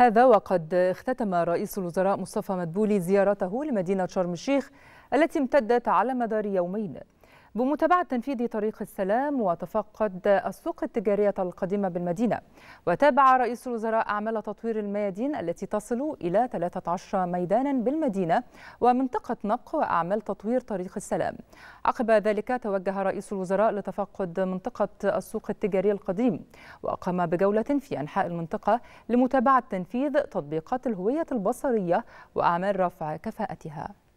هذا وقد اختتم رئيس الوزراء مصطفى مدبولي زيارته لمدينة شرم الشيخ التي امتدت على مدار يومين بمتابعة تنفيذ طريق السلام وتفقد السوق التجارية القديمة بالمدينة وتابع رئيس الوزراء أعمال تطوير الميادين التي تصل إلى 13 ميدانا بالمدينة ومنطقة نبق وأعمال تطوير طريق السلام عقب ذلك توجه رئيس الوزراء لتفقد منطقة السوق التجاري القديم وقام بجولة في أنحاء المنطقة لمتابعة تنفيذ تطبيقات الهوية البصرية وأعمال رفع كفاءتها